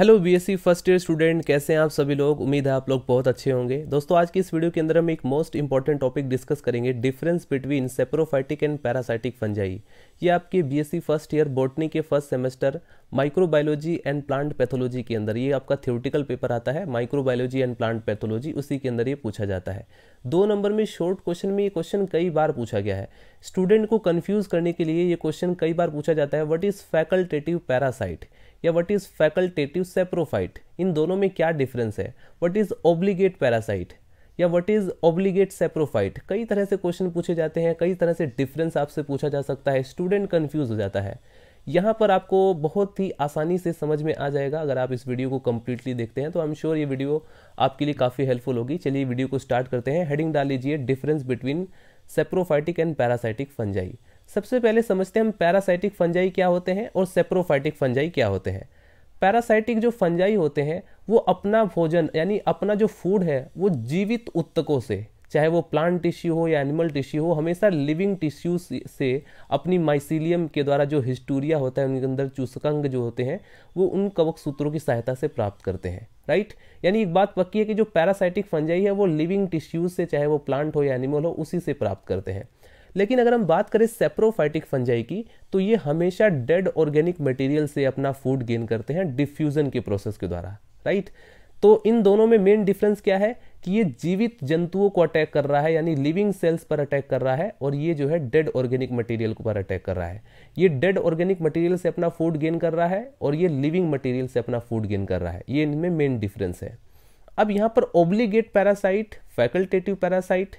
Hello BSc first year student कैसे हैं आप सभी लोग उम्मीद है आप लोग बहुत अच्छे होंगे दोस्तों आज की इस वीडियो के अंदर हम एक मोस्ट इंपॉर्टेंट टॉपिक डिस्कस करेंगे difference between saprophytic and parasitic fungi ये आपके बीएससी फर्स्ट ईयर बोटनी के first semester microbiology and plant pathology के अंदर ये आपका थ्योरेटिकल पेपर आता है माइक्रोबायोलॉजी एंड प्लांट पैथोलॉजी उसी के अंदर ये पूछा जाता है दो नंबर में शॉर्ट क्वेश्चन में ये क्वेश्चन कई बार पूछा गया है स्टूडेंट को कन्फ्यूज़ करने के लिए ये क्वेश्चन कई बार पूछा जाता है वट इज़ फैकल्टेटिव पैरासाइट या वट इज़ फैकल्टेटिव सेप्रोफाइट इन दोनों में क्या डिफरेंस है वट इज़ ओब्लीगेट पैरासाइट या व्हाट इज़ ऑब्लिगेट सेप्रोफाइट कई तरह से क्वेश्चन पूछे जाते हैं कई तरह से डिफरेंस आपसे पूछा जा सकता है स्टूडेंट कन्फ्यूज हो जाता है यहाँ पर आपको बहुत ही आसानी से समझ में आ जाएगा अगर आप इस वीडियो को कम्प्लीटली देखते हैं तो आई एम श्योर ये वीडियो आपके लिए काफ़ी हेल्पफुल होगी चलिए वीडियो को स्टार्ट करते हैं हेडिंग डाल लीजिए difference between saprophytic and parasitic fungi सबसे पहले समझते हैं हम पैरासाइटिक फंजाई क्या होते हैं और सेप्रोफाइटिक फंजाई क्या होते हैं पैरासाइटिक जो फंजाई होते हैं वो अपना भोजन यानी अपना जो फूड है वो जीवित उत्तकों से चाहे वो प्लांट टिश्यू हो या एनिमल टिश्यू हो हमेशा लिविंग टिश्यू से अपनी माइसिलियम के द्वारा जो हिस्टूरिया होता है उनके अंदर चूसकंग जो होते हैं वो उन कवक सूत्रों की सहायता से प्राप्त करते हैं राइट यानी एक बात पक्की है कि जो पैरासाइटिक फंजाई है वो लिविंग टिश्यूज से चाहे वो प्लांट हो या एनिमल हो उसी से प्राप्त करते हैं लेकिन अगर हम बात करें सेप्रोफाइटिक फंजाई की तो ये हमेशा डेड ऑर्गेनिक मटेरियल से अपना फूड गेन करते हैं डिफ्यूज़न के प्रोसेस के द्वारा राइट right? तो इन दोनों में मेन डिफरेंस क्या है कि ये जीवित जंतुओं को अटैक कर रहा है यानी लिविंग सेल्स पर अटैक कर रहा है और ये जो है डेड ऑर्गेनिक मटेरियल पर अटैक कर रहा है ये डेड ऑर्गेनिक मटेरियल से अपना फूड गेन कर रहा है और ये लिविंग मटेरियल से अपना फूड गेन कर रहा है ये इनमें मेन डिफरेंस है अब यहाँ पर obligate parasite facultative parasite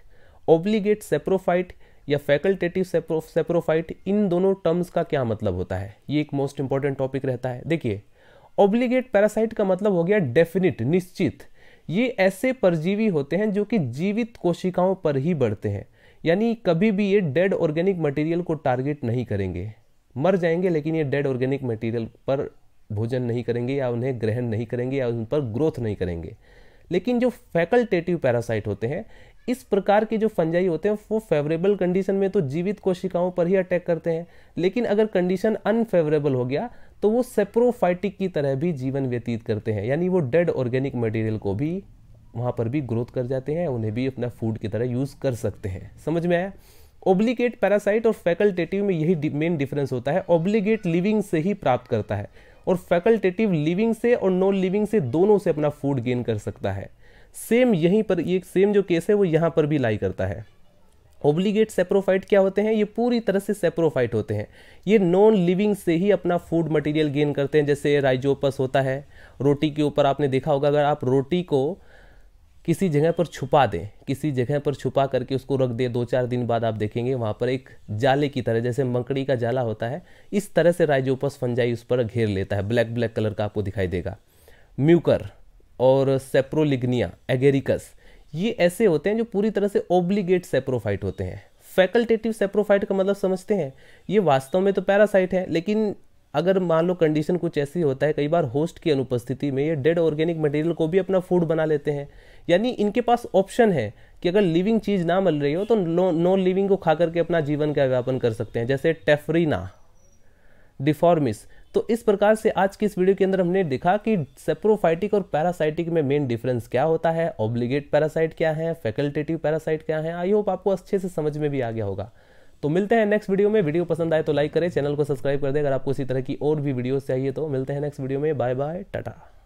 obligate saprophyte या फैकल्टेटिव सेप्रो सेप्रोफाइट इन दोनों टर्म्स का क्या मतलब होता है ये एक मोस्ट इंपॉर्टेंट टॉपिक रहता है देखिए ऑब्लिगेट पैरासाइट का मतलब हो गया डेफिनेट निश्चित ये ऐसे परजीवी होते हैं जो कि जीवित कोशिकाओं पर ही बढ़ते हैं यानी कभी भी ये डेड ऑर्गेनिक मटेरियल को टारगेट नहीं करेंगे मर जाएंगे लेकिन ये डेड ऑर्गेनिक मटेरियल पर भोजन नहीं करेंगे या उन्हें ग्रहण नहीं करेंगे या उन पर ग्रोथ नहीं करेंगे लेकिन जो फैकल्टेटिव पैरासाइट होते हैं इस प्रकार के जो फंजाई होते हैं वो फेवरेबल कंडीशन में तो जीवित कोशिकाओं पर ही अटैक करते हैं लेकिन अगर कंडीशन अनफेवरेबल हो गया तो वो सेप्रोफाइटिक की तरह भी जीवन व्यतीत करते हैं यानी वो डेड ऑर्गेनिक मटेरियल को भी वहाँ पर भी ग्रोथ कर जाते हैं उन्हें भी अपना फूड की तरह यूज़ कर सकते हैं समझ में आया ओब्लिगेट पैरासाइट और फैकल्टेटिव में यही मेन डिफरेंस होता है ओब्लिगेट लिविंग से ही प्राप्त करता है और फैकल्टेटिव लिविंग से और नॉन लिविंग से दोनों से अपना फूड गेन कर सकता है सेम यहीं पर ये सेम जो केस है वो यहाँ पर भी लाई करता है ओब्लीगेट सेप्रोफाइट क्या होते हैं ये पूरी तरह से सेप्रोफाइट होते हैं ये नॉन लिविंग से ही अपना फूड मटेरियल गेन करते हैं जैसे राइजोपस होता है रोटी के ऊपर आपने देखा होगा अगर आप रोटी को किसी जगह पर छुपा दें किसी जगह पर छुपा करके उसको रख दें दो चार दिन बाद आप देखेंगे वहाँ पर एक जाले की तरह जैसे मकड़ी का जाला होता है इस तरह से राइजोपस फंजाई उस पर घेर लेता है ब्लैक ब्लैक कलर का आपको दिखाई देगा म्यूकर और सेप्रोलिग्निया एगेरिकस ये ऐसे होते हैं जो पूरी तरह से ओब्लीगेट सेप्रोफाइट होते हैं फैकल्टेटिव सेप्रोफाइट का मतलब समझते हैं ये वास्तव में तो पैरासाइट है लेकिन अगर मान लो कंडीशन कुछ ऐसी होता है कई बार होस्ट की अनुपस्थिति में ये डेड ऑर्गेनिक मटेरियल को भी अपना फूड बना लेते हैं यानी इनके पास ऑप्शन है कि अगर लिविंग चीज़ ना मिल रही हो तो नॉन लिविंग को खा करके अपना जीवन का व्यापन कर सकते हैं जैसे टेफरीना डिफॉर्मिस तो इस प्रकार से आज की इस वीडियो के अंदर हमने देखा कि सेप्रोफाइटिक और पैरासाइटिक में मेन डिफरेंस क्या होता है ऑब्लिगेट पैरासाइट क्या है फैकल्टेटिव पैरासाइट क्या है आई होप आपको अच्छे से समझ में भी आ गया होगा तो मिलते हैं नेक्स्ट वीडियो में वीडियो पसंद आए तो लाइक करें चैनल को सब्सक्राइब कर दें अगर आपको इसी तरह की और भी वीडियोस चाहिए तो मिलते हैं नेक्स्ट वीडियो में बाय बाय टाटा